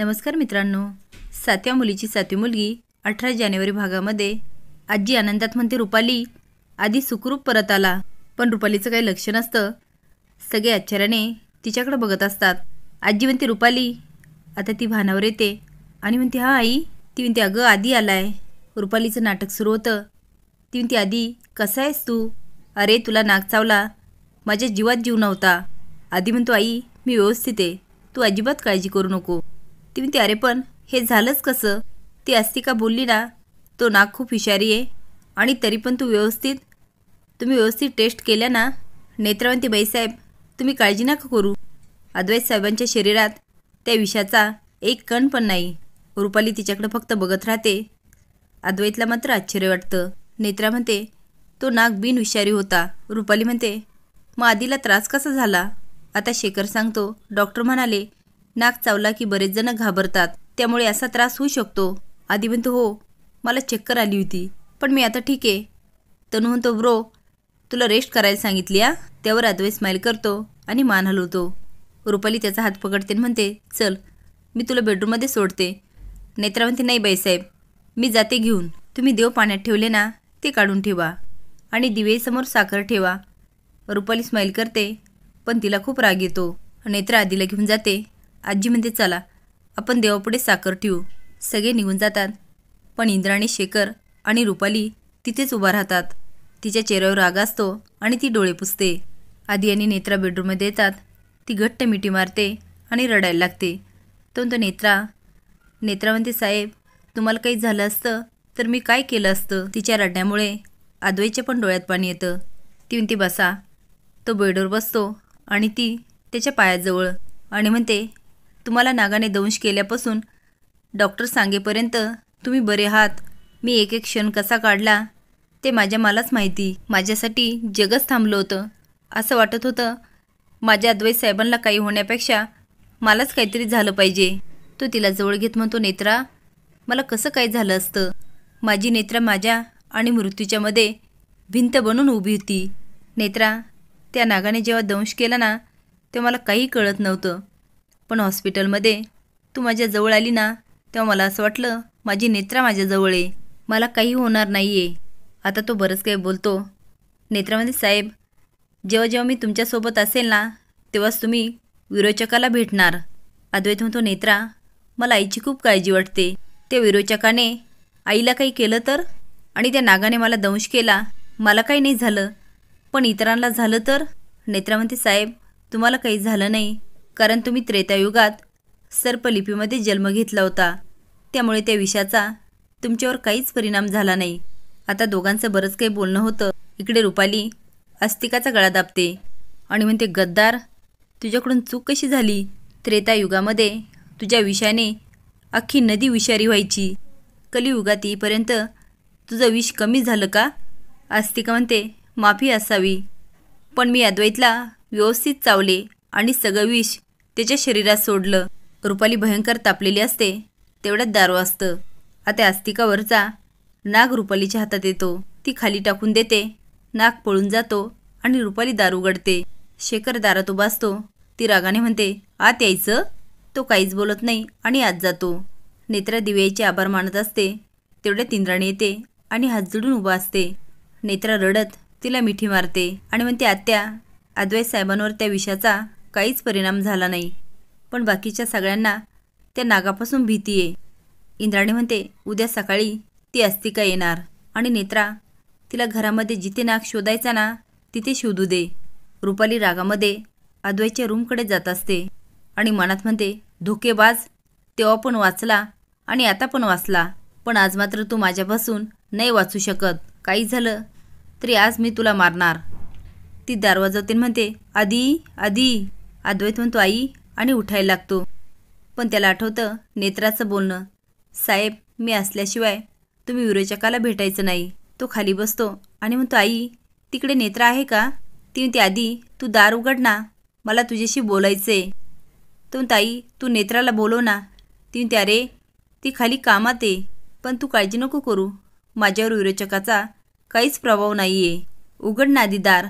नमस्कार मित्रांनो सातव्या मुलीची सातवी मुलगी अठरा जानेवारी भागामध्ये आजी आनंदात म्हणते रुपाली आधी सुखरूप परत आला पण रुपालीचं काही लक्ष नसतं सगळे आश्चर्याने तिच्याकडे बघत असतात आजी म्हणते रुपाली आता ती भानावर येते आणि म्हणते हा आई ती म्हणते अगं आधी आलाय रुपालीचं नाटक सुरू होतं ती म्हणते आधी कसा आहेस तू अरे तुला नाक चावला माझ्या जीवात जीव नव्हता आधी म्हणतो आई मी व्यवस्थित आहे तू अजिबात काळजी करू नको ती म्हणते अरे पण हे झालंच कसं ती का बोलली ना तो नाक खूप हुशारी आहे आणि तरी पण तू व्यवस्थित तुम्ही व्यवस्थित टेस्ट केल्या ना नेत्रवंती बाईसाहेब तुम्ही काळजी नका करू अद्वैत साहेबांच्या शरीरात त्या विषाचा एक कण पण नाही रुपाली तिच्याकडे फक्त बघत राहते अद्वैतला मात्र आश्चर्य वाटतं नेत्रा म्हणते तो नाक बिन हुशारी होता रुपाली म्हणते मग आधीला त्रास कसा झाला आता शेखर सांगतो डॉक्टर म्हणाले नाक चावला की बरेच जण घाबरतात त्यामुळे असा त्रास होऊ शकतो आधी म्हणतो हो मला चक्कर आली होती पण मी आता ठीक आहे तनु म्हणतो ब्रो तुला रेस्ट करायला सांगितली आ त्यावर आदवे स्माईल करतो आणि मान हलवतो रुपाली त्याचा हात पकडते आणि म्हणते चल मी तुला बेडरूममध्ये सोडते नेत्रा म्हणते नाही बाईसाहेब मी जाते घेऊन तुम्ही देव पाण्यात ठेवले ना ते काढून ठेवा आणि दिवेसमोर साखर ठेवा रुपाली स्माईल करते पण तिला खूप राग येतो नेत्रा आधीला घेऊन जाते आजी म्हणते चला आपण देवापुढे साखर ठेवू सगळे निघून जातात पण इंद्राणी शेखर आणि रुपाली तिथेच उभा राहतात तिच्या चेहऱ्यावर राग असतो आणि ती डोळे पुसते आधी आणि नेत्रा बेडरूममध्ये येतात ती घट्ट मिठी मारते आणि रडायला लागते तो नेत्रा नेत्रा म्हणते साहेब तुम्हाला काही झालं असतं तर मी काय केलं असतं तिच्या रडण्यामुळे आदवेच्या पण डोळ्यात पाणी येतं ती म्हणते बसा तो बेडवर बसतो आणि ती त्याच्या पायाजवळ आणि म्हणते तुम्हाला नागाने दंश केल्यापासून डॉक्टर सांगेपर्यंत तुम्ही बरे आहात मी एक एक क्षण कसा काढला ते माझ्या मलाच माहिती माझ्यासाठी जगच थांबलं होतं असं वाटत होतं माझ्या अद्वैत साहेबांना काही होण्यापेक्षा मलाच काहीतरी झालं पाहिजे तो तिला जवळ घेत म्हणतो नेत्रा मला कसं काय झालं असतं माझी नेत्रा माझ्या आणि मृत्यूच्यामध्ये भिंत बनून उभी होती नेत्रा त्या नागाने जेव्हा दंश केला ना तेव्हा मला काही कळत नव्हतं पण हॉस्पिटलमध्ये तू माझ्याजवळ आली ना तेव्हा मला असं वाटलं माझी नेत्रा माझ्याजवळ आहे मला काही होणार नाही आहे आता तो बरंच काही बोलतो नेत्रामध्ये साहेब जेव्हा जेव्हा मी तुमच्यासोबत असेल ना तेव्हाच तुम्ही विरोचकाला भेटणार अद्वैत म्हणतो नेत्रा मला आईची खूप काळजी वाटते त्या विरोचकाने आईला काही केलं तर आणि त्या नागाने मला दंश केला मला काही नाही झालं पण इतरांना झालं तर नेत्रा साहेब तुम्हाला काही झालं नाही कारण तुम्ही त्रेतायुगात सर्पलिपीमध्ये जन्म घेतला होता त्यामुळे त्या विषाचा तुमच्यावर काहीच परिणाम झाला नाही आता दोघांचं बरंच काही बोलणं होतं इकडे रुपाली अस्तिकाचा गळा दाबते आणि म्हणते गद्दार तुझ्याकडून चूक कशी झाली त्रेतायुगामध्ये तुझ्या विषाने अख्खी नदी विषारी व्हायची कलियुगात येईपर्यंत तुझं विष कमी झालं का आस्तिका म्हणते माफी असावी पण मी अद्वैतला व्यवस्थित चावले आणि सगळं विष त्याच्या शरीरात सोडलं रुपाली भयंकर तापलेली असते तेवढ्यात दारू असतं आता आस्तिकावरचा नाग रुपालीच्या हातात येतो ती खाली टाकून देते नाग पळून जातो आणि रुपाली दारू उघडते शेखर दारात उभा असतो ती रागाने म्हणते आत यायचं तो काहीच बोलत नाही आणि आत जातो नेत्रा दिव्याचे आभार मानत असते तेवढ्यात इंद्राणी येते आणि हात जुडून उभा असते नेत्रा रडत तिला मिठी मारते आणि म्हणते आत्या अद्वैत साहेबांवर त्या विषाचा काहीच परिणाम झाला नाही पण बाकीच्या सगळ्यांना त्या नागापासून भीती आहे इंद्राणी म्हणते उद्या सकाळी ती अस्तिका येणार आणि नेत्रा तिला घरामध्ये जिथे नाग शोधायचा ना तिथे शोधू दे रुपाली रागामध्ये अद्वैच्या रूमकडे जात असते आणि मनात म्हणते धोकेबाज तेव्हा पण वाचला आणि आता पण वाचला पण आज मात्र तू माझ्यापासून नाही वाचू शकत काही झालं तरी आज मी तुला मारणार ती दरवाजातील म्हणते आधी आधी अद्वैत म्हणतो आई आणि उठायला लागतो पण त्याला आठवतं नेत्राचं बोलणं साहेब मी असल्याशिवाय तुम्ही विरोचकाला भेटायचं नाही तो खाली बसतो आणि म्हणतो आई तिकडे नेत्र आहे का ती म्हणते आधी तू दार उघड ना मला तुझ्याशी बोलायचं आहे तो ताई तू नेत्राला बोलव ना ती म्हणते अरे ती खाली कामात आहे पण तू काळजी नको करू माझ्यावर विरोचकाचा काहीच प्रभाव नाही आहे उघड ना आधी दार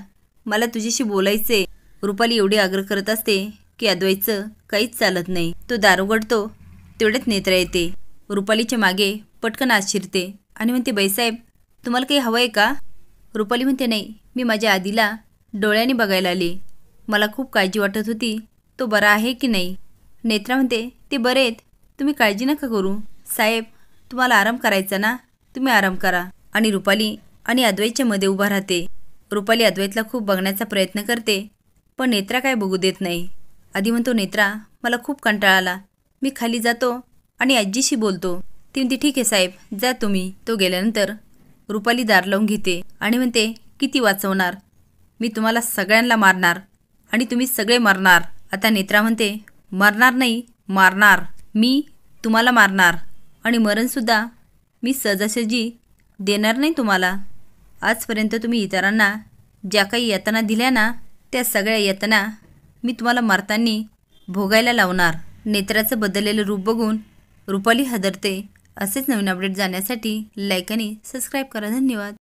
मला तुझ्याशी बोलायचं आहे रुपाली एवढी आग्रह करत असते की अद्वैतचं काहीच चालत नाही तो उघडतो तेवढ्यात नेत्रा येते रुपालीच्या मागे पटकन आज शिरते आणि म्हणते बाईसाहेब तुम्हाला काही हवं आहे का रुपाली म्हणते नाही मी माझ्या आधीला डोळ्याने बघायला आले मला खूप काळजी वाटत होती तो बरा आहे की नाही नेत्रा म्हणते ते बरे आहेत तुम्ही काळजी नका करू साहेब तुम्हाला आराम करायचा ना तुम्ही आराम करा आणि रुपाली आणि अद्वैतच्या मध्ये उभा राहते रुपाली अद्वैतला खूप बघण्याचा प्रयत्न करते पण नेत्रा काय बघू देत नाही आधी म्हणतो नेत्रा मला खूप कंटाळा आला मी खाली जातो आणि आजीशी बोलतो ती म्हणते ठीक आहे साहेब जा तुम्ही तो गेल्यानंतर रुपाली दार लावून घेते आणि म्हणते किती वाचवणार मी तुम्हाला सगळ्यांना मारणार आणि तुम्ही सगळे मरणार आता नेत्रा म्हणते मरणार नाही मारणार मी तुम्हाला मारणार आणि मरणसुद्धा मी सजासजी देणार नाही तुम्हाला आजपर्यंत तुम्ही इतरांना ज्या काही यातना दिल्या ना त्या सगळ्या यतना मी तुम्हाला मारतानी भोगायला लावणार नेत्राचं बदललेलं रूप बघून रुपाली हदरते असेच नवीन अपडेट जाण्यासाठी लाईक आणि सबस्क्राईब करा धन्यवाद